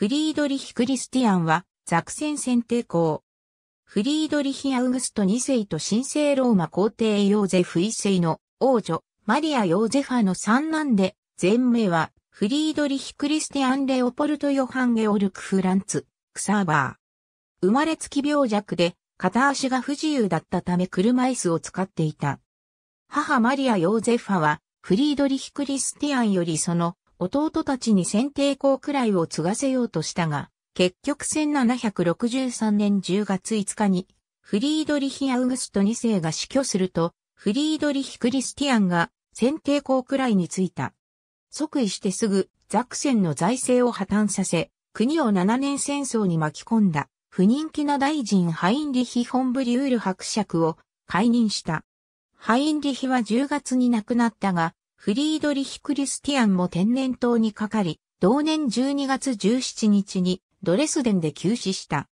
フリードリヒ・クリスティアンは、ザクセン選定校。フリードリヒ・アウグスト2世と神聖ローマ皇帝ヨーゼフ1世の王女、マリア・ヨーゼファの三男で、前名は、フリードリヒ・クリスティアン・レオポルト・ヨハン・ゲオルク・フランツ、クサーバー。生まれつき病弱で、片足が不自由だったため車椅子を使っていた。母マリア・ヨーゼファは、フリードリヒ・クリスティアンよりその弟たちに先帝公くらいを継がせようとしたが、結局1763年10月5日に、フリードリヒ・アウグスト2世が死去すると、フリードリヒ・クリスティアンが先帝公くらいについた。即位してすぐ、ザクセンの財政を破綻させ、国を7年戦争に巻き込んだ、不人気な大臣ハインリヒ・ホンブリュール伯爵を解任した。ハインリヒは10月に亡くなったが、フリードリヒ・クリスティアンも天然痘にかかり、同年12月17日にドレスデンで急死した。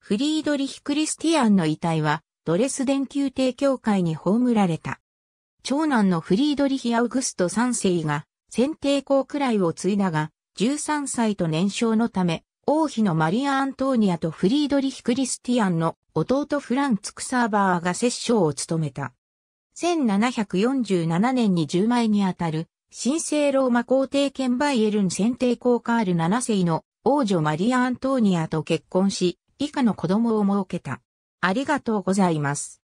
フリードリヒ・クリスティアンの遺体はドレスデン宮廷教会に葬られた。長男のフリードリヒ・アウグスト3世が先帝校くらいを継いだが、13歳と年少のため、王妃のマリア・アントーニアとフリードリヒ・クリスティアンの弟フランツ・クサーバーが摂政を務めた。1747年に10枚にあたる、神聖ローマ皇帝兼バイエルン選定公カール7世の王女マリア・アントーニアと結婚し、以下の子供を設けた。ありがとうございます。